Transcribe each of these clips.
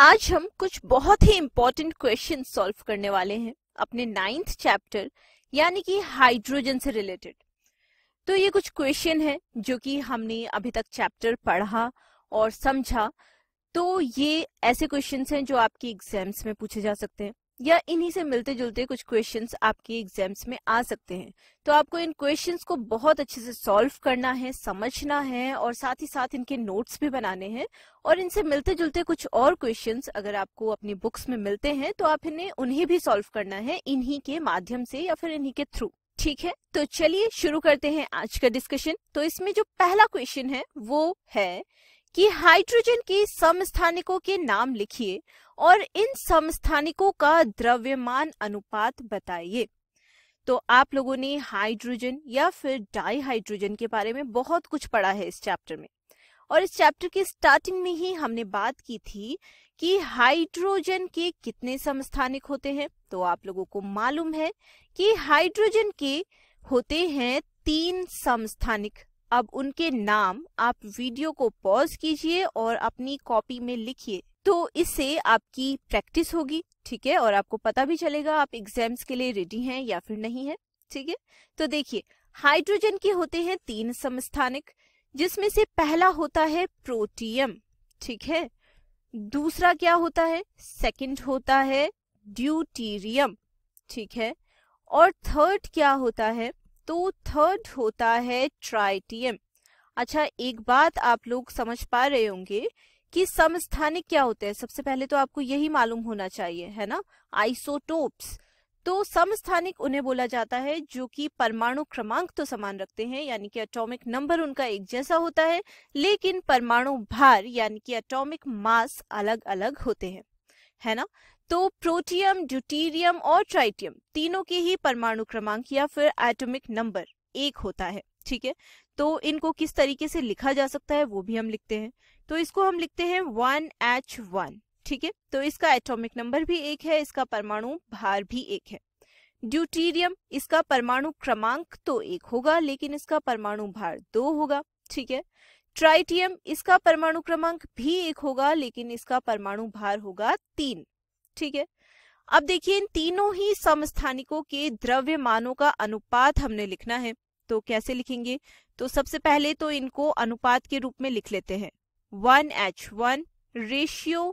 आज हम कुछ बहुत ही इम्पोर्टेंट क्वेश्चन सॉल्व करने वाले हैं अपने नाइन्थ चैप्टर यानी कि हाइड्रोजन से रिलेटेड तो ये कुछ क्वेश्चन है जो कि हमने अभी तक चैप्टर पढ़ा और समझा तो ये ऐसे क्वेश्चन हैं जो आपकी एग्जाम्स में पूछे जा सकते हैं या इन्हीं से मिलते जुलते कुछ क्वेश्चंस आपके एग्जाम्स में आ सकते हैं तो आपको इन क्वेश्चंस को बहुत अच्छे से सॉल्व करना है समझना है और साथ ही साथ इनके नोट्स भी बनाने हैं और इनसे मिलते जुलते कुछ और क्वेश्चंस अगर आपको अपनी बुक्स में मिलते हैं तो आप इन्हें उन्हें भी सॉल्व करना है इन्ही के माध्यम से या फिर इन्ही के थ्रू ठीक है तो चलिए शुरू करते हैं आज का डिस्कशन तो इसमें जो पहला क्वेश्चन है वो है कि हाइड्रोजन के समस्थानिकों के नाम लिखिए और इन समस्थानिकों का द्रव्यमान अनुपात बताइए तो आप लोगों ने हाइड्रोजन या फिर हाइड्रोजन के बारे में बहुत कुछ पढ़ा है इस चैप्टर में और इस चैप्टर के स्टार्टिंग में ही हमने बात की थी कि हाइड्रोजन के कितने समस्थानिक होते हैं तो आप लोगों को मालूम है कि हाइड्रोजन के होते हैं तीन समस्थानिक अब उनके नाम आप वीडियो को पॉज कीजिए और अपनी कॉपी में लिखिए तो इससे आपकी प्रैक्टिस होगी ठीक है और आपको पता भी चलेगा आप एग्जाम्स के लिए रेडी हैं या फिर नहीं है ठीक है तो देखिए हाइड्रोजन के होते हैं तीन समस्थानिक जिसमें से पहला होता है प्रोटियम ठीक है दूसरा क्या होता है सेकेंड होता है ड्यूटीरियम ठीक है और थर्ड क्या होता है तो थर्ड होता है ट्राइटियम अच्छा एक बात आप लोग समझ पा रहे होंगे कि समस्थानिक क्या होते हैं सबसे पहले तो आपको यही मालूम होना चाहिए है ना आइसोटोप्स तो समस्थानिक उन्हें बोला जाता है जो कि परमाणु क्रमांक तो समान रखते हैं यानी कि एटॉमिक नंबर उनका एक जैसा होता है लेकिन परमाणु भार यानी कि एटॉमिक मास अलग अलग होते हैं है ना तो प्रोटियम ड्यूटीरियम और ट्राइटियम तीनों के ही परमाणु क्रमांक या फिर एटॉमिक नंबर एक होता है ठीक है तो इनको किस तरीके से लिखा जा सकता है वो भी हम लिखते हैं तो इसको हम लिखते हैं वन एच वन ठीक है तो इसका एटॉमिक नंबर भी एक है इसका परमाणु भार भी एक है ड्यूटीरियम इसका परमाणु क्रमांक तो एक होगा लेकिन इसका परमाणु भार दो होगा ठीक है ट्राइटियम इसका परमाणु क्रमांक भी एक होगा लेकिन इसका परमाणु भार होगा तीन ठीक है अब देखिए इन तीनों ही समस्थानिकों के द्रव्य मानों का अनुपात हमने लिखना है तो कैसे लिखेंगे तो सबसे पहले तो इनको अनुपात के रूप में लिख लेते हैं one H one ratio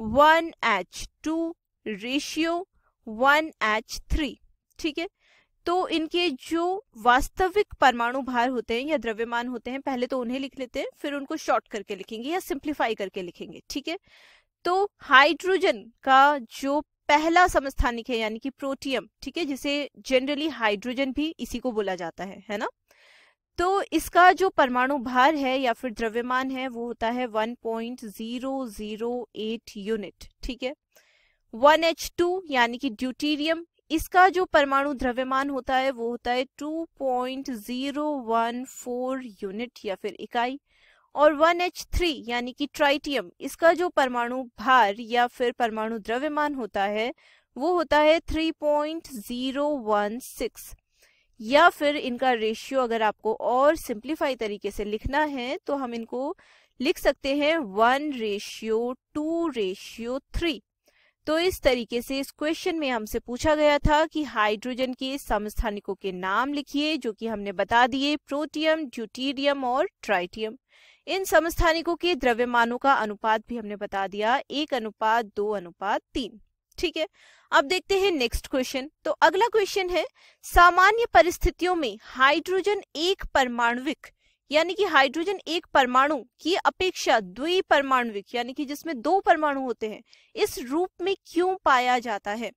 one H two ratio one H three ठीक है तो इनके जो वास्तविक परमाणु भार होते हैं या द्रव्यमान होते हैं पहले तो उन्हें लिख लेते हैं फिर उनको शॉर्ट करके लिखेंगे या सिंप्लीफाई करके लिखेंगे ठीक है तो हाइड्रोजन का जो पहला समस्थानिक है यानी कि प्रोटियम ठीक है जिसे जनरली हाइड्रोजन भी इसी को बोला जाता है है ना तो इसका जो परमाणु भार है या फिर द्रव्यमान है वो होता है 1.008 यूनिट ठीक है 1H2 यानी कि ड्यूटीरियम इसका जो परमाणु द्रव्यमान होता है वो होता है 2.014 यूनिट या फिर इकाई और 1H3 यानी कि ट्राइटियम इसका जो परमाणु भार या फिर परमाणु द्रव्यमान होता है वो होता है 3.016 या फिर इनका रेशियो अगर आपको और सिंप्लीफाई तरीके से लिखना है तो हम इनको लिख सकते हैं one ratio two ratio three तो इस तरीके से इस क्वेश्चन में हमसे पूछा गया था कि हाइड्रोजन के समस्थानिकों के नाम लिखिए जो कि हमने बता दिए प्रोटियम ड्यूटीरियम और ट्राइटियम इन समस्थानिकों के द्रव्यमानों का अनुपात भी हमने बता दिया एक अनुपात दो अनुपात तीन ठीक है अब देखते हैं नेक्स्ट क्वेश्चन तो अगला क्वेश्चन है सामान्य परिस्थितियों में हाइड्रोजन एक परमाणुविक यानी कि हाइड्रोजन एक परमाणु की अपेक्षा द्वि परमाणुविक यानी कि जिसमें दो परमाणु होते हैं इस रूप में क्यों पाया जाता है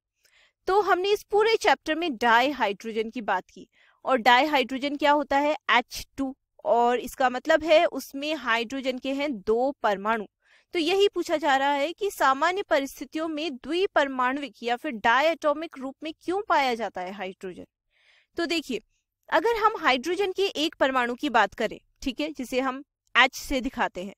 तो हमने इस पूरे चैप्टर में डाई हाइड्रोजन की बात की और डाई हाइड्रोजन क्या होता है एच टू और इसका मतलब है उसमें हाइड्रोजन के हैं दो परमाणु तो यही पूछा जा रहा है कि सामान्य परिस्थितियों में द्विपरमाणुक या फिर डायटोमिक रूप में क्यों पाया जाता है हाइड्रोजन तो देखिए अगर हम हाइड्रोजन के एक परमाणु की बात करें ठीक है जिसे हम एच से दिखाते हैं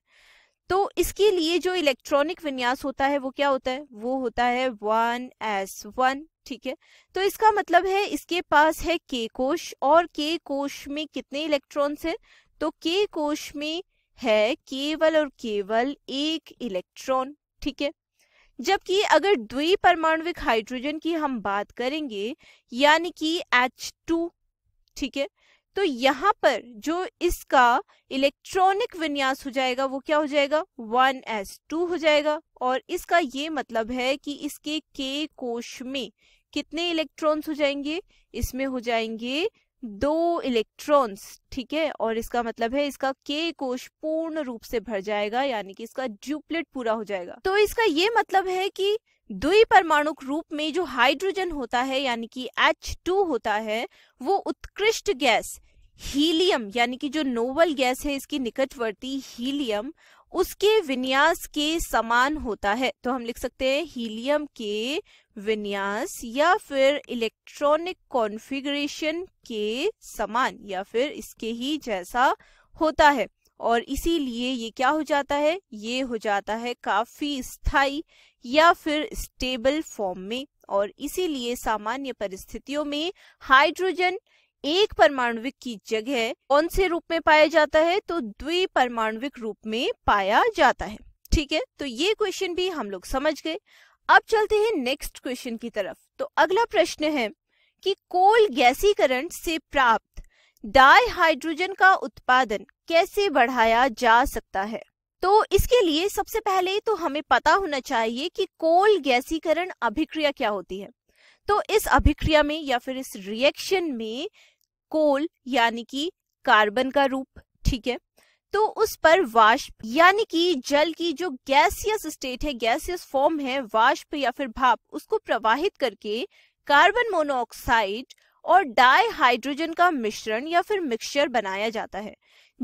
तो इसके लिए जो इलेक्ट्रॉनिक विन्यास होता है वो क्या होता है वो होता है वन एस वन ठीक है तो इसका मतलब है इसके पास है के कोश और के कोश में कितने इलेक्ट्रॉन्स हैं तो के कोश में है केवल और केवल एक इलेक्ट्रॉन ठीक है जबकि अगर परमाणुविक हाइड्रोजन की हम बात करेंगे यानी कि H2 ठीक है तो यहाँ पर जो इसका इलेक्ट्रॉनिक विन्यास हो जाएगा वो क्या हो जाएगा वन एस टू हो जाएगा और इसका ये मतलब है कि इसके के कोश में कितने इलेक्ट्रॉन्स हो जाएंगे इसमें हो जाएंगे दो इलेक्ट्रॉन्स ठीक है और इसका मतलब है इसका के कोश पूर्ण रूप से भर जाएगा यानी कि इसका ड्यूप्लेट पूरा हो जाएगा तो इसका ये मतलब है कि द्वि परमाणुक रूप में जो हाइड्रोजन होता है यानी कि H2 होता है वो उत्कृष्ट गैस हीलियम यानी कि जो नोबल गैस है इसकी निकटवर्ती हीलियम उसके विन्यास के समान होता है तो हम लिख सकते हैं हीलियम के विन्यास या फिर इलेक्ट्रॉनिक कॉन्फ़िगरेशन के समान या फिर इसके ही जैसा होता है और इसीलिए ये क्या हो जाता है ये हो जाता है काफी स्थायी या फिर स्टेबल फॉर्म में और इसीलिए सामान्य परिस्थितियों में हाइड्रोजन एक परमाणुविक की जगह कौन से रूप में पाया जाता है तो परमाणुविक रूप में पाया जाता है ठीक है तो ये क्वेश्चन भी हम लोग समझ गए अब चलते हैं नेक्स्ट क्वेश्चन की तरफ तो अगला प्रश्न है कि कोल गैसीकरण से प्राप्त डाई हाइड्रोजन का उत्पादन कैसे बढ़ाया जा सकता है तो इसके लिए सबसे पहले तो हमें पता होना चाहिए कि कोल गैसीकरण अभिक्रिया क्या होती है तो इस अभिक्रिया में या फिर इस रिएक्शन में कोल यानी कि कार्बन का रूप ठीक है तो उस पर वाष्प यानी कि जल की जो गैसियस स्टेट है गैसियस फॉर्म है वाष्प या फिर भाप उसको प्रवाहित करके कार्बन मोनोऑक्साइड और डाई हाइड्रोजन का मिश्रण या फिर मिक्सचर बनाया जाता है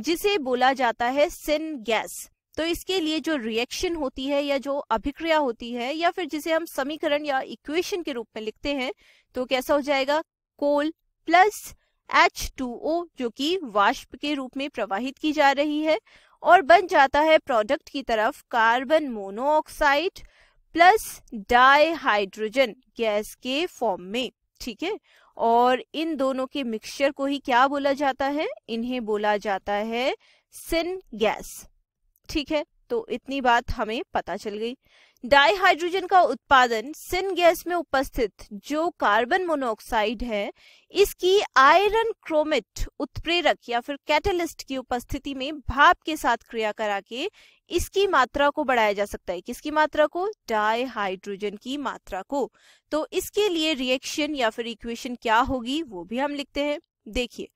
जिसे बोला जाता है सिन गैस तो इसके लिए जो रिएक्शन होती है या जो अभिक्रिया होती है या फिर जिसे हम समीकरण या इक्वेशन के रूप में लिखते हैं तो कैसा हो जाएगा कोल प्लस H2O जो कि वाष्प के रूप में प्रवाहित की जा रही है और बन जाता है प्रोडक्ट की तरफ carbon monoxide plus dihydrogen gas के फॉर्म में ठीक है और इन दोनों के मिक्सचर को ही क्या बोला जाता है इन्हें बोला जाता है सिन गैस ठीक है तो इतनी बात हमें पता चल गई डाइहाइड्रोजन का उत्पादन सिन गैस में उपस्थित जो कार्बन मोनोऑक्साइड है इसकी आयरन क्रोमेट उत्प्रेरक या फिर कैटलिस्ट की उपस्थिति में भाप के साथ क्रिया करा के इसकी मात्रा को बढ़ाया जा सकता है किसकी मात्रा को डाइहाइड्रोजन की मात्रा को तो इसके लिए रिएक्शन या फिर इक्वेशन क्या होगी वो भी हम लिखते हैं देखिए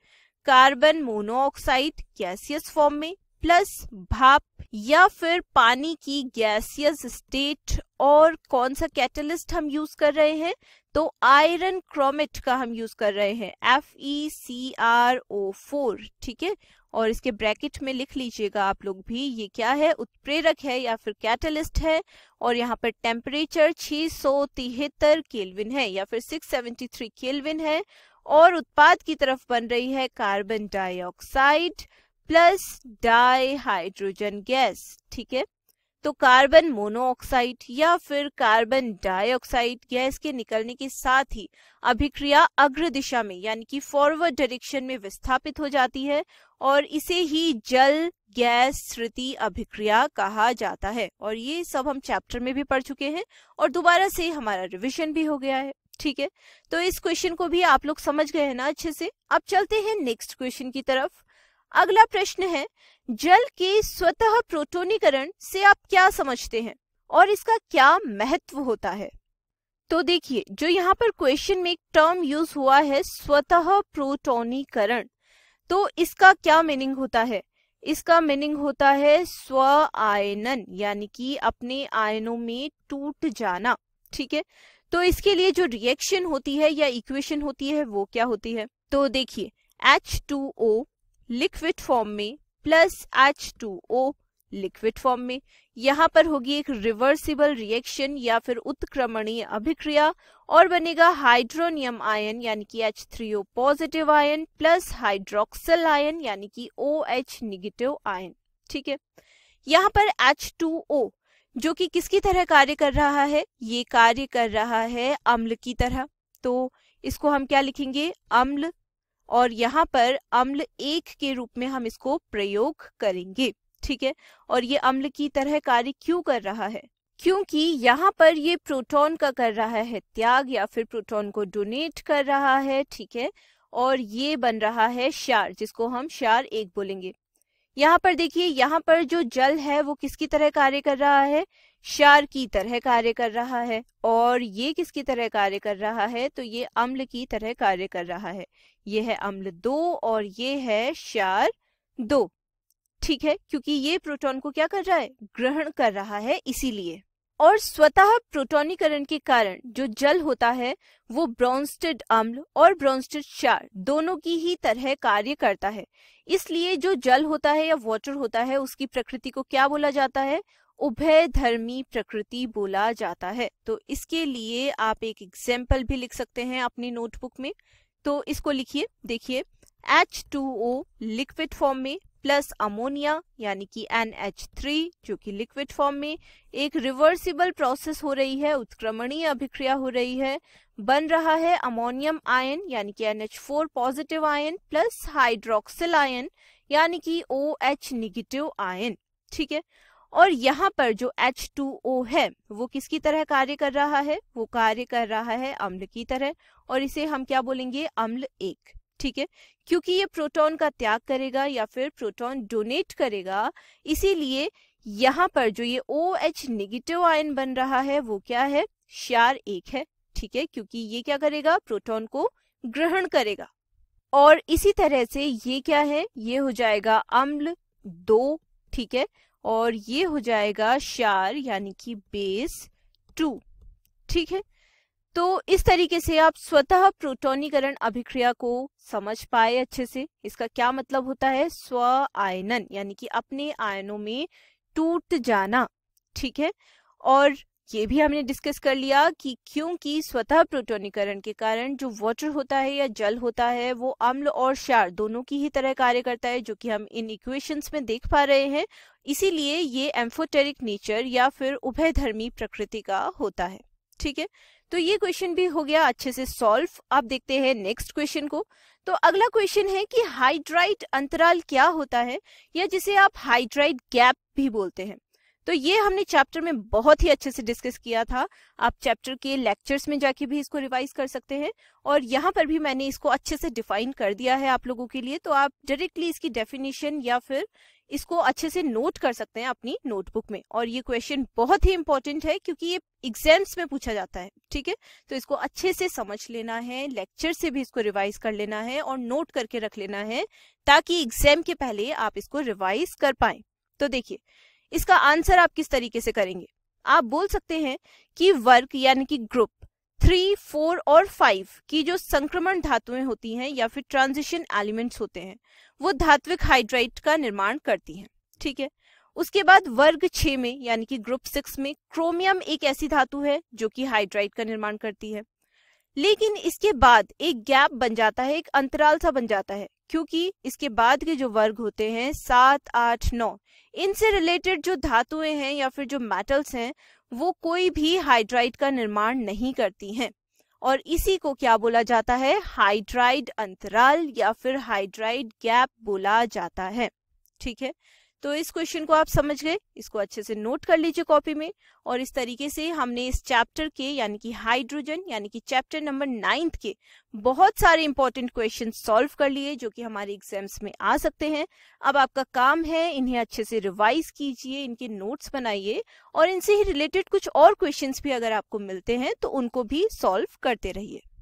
कार्बन मोनोऑक्साइड कैसियस फॉर्म में प्लस भाप या फिर पानी की गैसियस स्टेट और कौन सा कैटलिस्ट हम यूज कर रहे हैं तो आयरन क्रोमेट का हम यूज कर रहे हैं F E C R O four ठीक है और इसके ब्रैकेट में लिख लीजिएगा आप लोग भी ये क्या है उत्प्रेरक है या फिर कैटलिस्ट है और यहाँ पर टेम्परेचर छह सौ तिहत्तर केलविन है या फिर सिक्स सेवेंटी थ्री केलविन है और उत्पाद की तरफ बन रही है carbon dioxide plus dihydrogen gas ठीक है तो कार्बन मोनोऑक्साइड या फिर कार्बन डाइऑक्साइड गैस के निकलने के साथ ही अभिक्रिया अग्र दिशा में यानी कि फॉरवर्ड डायरेक्शन में विस्थापित हो जाती है और इसे ही जल गैस श्रुति अभिक्रिया कहा जाता है और ये सब हम चैप्टर में भी पढ़ चुके हैं और दोबारा से हमारा रिविजन भी हो गया है ठीक है तो इस क्वेश्चन को भी आप लोग समझ गए हैं ना अच्छे से अब चलते हैं नेक्स्ट क्वेश्चन की तरफ अगला प्रश्न है जल के स्वतः प्रोटोनीकरण से आप क्या समझते हैं और इसका क्या महत्व होता है तो देखिए जो यहाँ पर क्वेश्चन में एक टर्म यूज हुआ है स्वतः प्रोटोनीकरण तो इसका क्या मीनिंग होता है इसका मीनिंग होता है स्व आयनन यानी कि अपने आयनों में टूट जाना ठीक है तो इसके लिए जो रिएक्शन होती है या इक्वेशन होती है वो क्या होती है तो देखिए H2O लिक्विड फॉर्म में plus H two O liquid form में यहाँ पर होगी एक रिवर्सिबल रिएक्शन या फिर उत्क्रमणीय अभिक्रिया और बनेगा हाइड्रोनियम आयन यानी कि H three O positive ion plus hydroxyl ion यानी कि ओ एच निगेटिव आयन ठीक है यहाँ पर एच टू ओ जो कि किसकी तरह कार्य कर रहा है ये कार्य कर रहा है अम्ल की तरह तो इसको हम क्या लिखेंगे अम्ल और यहाँ पर अम्ल एक के रूप में हम इसको प्रयोग करेंगे ठीक है और ये अम्ल की तरह कार्य क्यों कर रहा है क्योंकि यहाँ पर ये प्रोटॉन का कर रहा है त्याग या फिर प्रोटॉन को डोनेट कर रहा है ठीक है और ये बन रहा है शार जिसको हम शार एक बोलेंगे यहाँ पर देखिए यहाँ पर जो जल है वो किसकी तरह कार्य कर रहा है शार की तरह कार्य कर रहा है और ये किसकी तरह कार्य कर रहा है तो ये अम्ल की तरह कार्य कर रहा है ये है अम्ल दो और ये है शार दो ठीक है क्योंकि ये प्रोटॉन को क्या कर रहा है ग्रहण कर रहा है इसीलिए और स्वतः प्रोटोनीकरण के कारण जो जल होता है वो ब्रॉन्स्टेड अम्ल और ब्रॉन्स्टेड क्षार दोनों की ही तरह कार्य करता है इसलिए जो जल होता है या वाटर होता है उसकी प्रकृति को क्या बोला जाता है उभय धर्मी प्रकृति बोला जाता है तो इसके लिए आप एक एग्जाम्पल भी लिख सकते हैं अपनी नोटबुक में तो इसको लिखिए देखिए H two O liquid form में प्लस अमोनिया यानी कि एन एच थ्री जो कि लिक्विड फॉर्म में एक रिवर्सिबल प्रोसेस हो रही है उत्क्रमणीय अभिक्रिया हो रही है बन रहा है अमोनियम आयन यानी कि N H four positive ion plus hydroxyl ion यानी कि एच निगेटिव आयन ठीक है और यहाँ पर जो H2O है वो किसकी तरह कार्य कर रहा है वो कार्य कर रहा है अम्ल की तरह और इसे हम क्या बोलेंगे अम्ल एक ठीक है क्योंकि ये प्रोटॉन का त्याग करेगा या फिर प्रोटॉन डोनेट करेगा इसीलिए यहाँ पर जो ये ओ एच निगेटिव आयन बन रहा है वो क्या है श्यार एक है ठीक है क्योंकि ये क्या करेगा प्रोटॉन को ग्रहण करेगा और इसी तरह से ये क्या है ये हो जाएगा अम्ल दो ठीक है और ये हो जाएगा शार यानी कि बेस टू ठीक है तो इस तरीके से आप स्वतः प्रोटोनीकरण अभिक्रिया को समझ पाए अच्छे से इसका क्या मतलब होता है स्व आयनन यानी कि अपने आयनों में टूट जाना ठीक है और ये भी हमने डिस्कस कर लिया कि क्योंकि स्वतः प्रोटोनीकरण के कारण जो वाटर होता है या जल होता है वो अम्ल और क्षार दोनों की ही तरह कार्य करता है जो कि हम इन इक्वेशंस में देख पा रहे हैं इसीलिए ये एम्फोटेरिक नेचर या फिर उभयधर्मी प्रकृति का होता है ठीक है तो ये क्वेश्चन भी हो गया अच्छे से सॉल्व आप देखते हैं नेक्स्ट क्वेश्चन को तो अगला क्वेश्चन है कि हाइड्राइट अंतराल क्या होता है या जिसे आप हाइड्राइट गैप भी बोलते हैं तो ये हमने चैप्टर में बहुत ही अच्छे से डिस्कस किया था आप चैप्टर के लेक्चर्स में जाके भी इसको रिवाइज कर सकते हैं और यहाँ पर भी मैंने इसको अच्छे से डिफाइन कर दिया है आप लोगों के लिए तो आप डायरेक्टली इसकी डेफिनेशन या फिर इसको अच्छे से नोट कर सकते हैं अपनी नोटबुक में और ये क्वेश्चन बहुत ही इंपॉर्टेंट है क्योंकि ये एग्जाम्स में पूछा जाता है ठीक है तो इसको अच्छे से समझ लेना है लेक्चर से भी इसको रिवाइज कर लेना है और नोट करके रख लेना है ताकि एग्जाम के पहले आप इसको रिवाइज कर पाए तो देखिए इसका आंसर आप किस तरीके से करेंगे आप बोल सकते हैं कि वर्ग यानी कि ग्रुप थ्री फोर और फाइव की जो संक्रमण धातुएं होती हैं या फिर ट्रांजिशन एलिमेंट्स होते हैं वो धात्विक हाइड्राइट का निर्माण करती हैं ठीक है उसके बाद वर्ग छ में यानी कि ग्रुप सिक्स में क्रोमियम एक ऐसी धातु है जो कि हाइड्राइट का निर्माण करती है लेकिन इसके बाद एक गैप बन जाता है एक अंतराल सा बन जाता है क्योंकि इसके बाद के जो वर्ग होते हैं सात आठ नौ इनसे रिलेटेड जो धातुएं हैं या फिर जो मेटल्स हैं वो कोई भी हाइड्राइड का निर्माण नहीं करती हैं और इसी को क्या बोला जाता है हाइड्राइड अंतराल या फिर हाइड्राइड गैप बोला जाता है ठीक है तो इस क्वेश्चन को आप समझ गए इसको अच्छे से नोट कर लीजिए कॉपी में और इस तरीके से हमने इस चैप्टर के यानी कि हाइड्रोजन यानी कि चैप्टर नंबर नाइन्थ के बहुत सारे इंपॉर्टेंट क्वेश्चन सॉल्व कर लिए जो कि हमारे एग्जाम्स में आ सकते हैं अब आपका काम है इन्हें अच्छे से रिवाइज कीजिए इनके नोट्स बनाइए और इनसे ही रिलेटेड कुछ और क्वेश्चन भी अगर आपको मिलते हैं तो उनको भी सॉल्व करते रहिए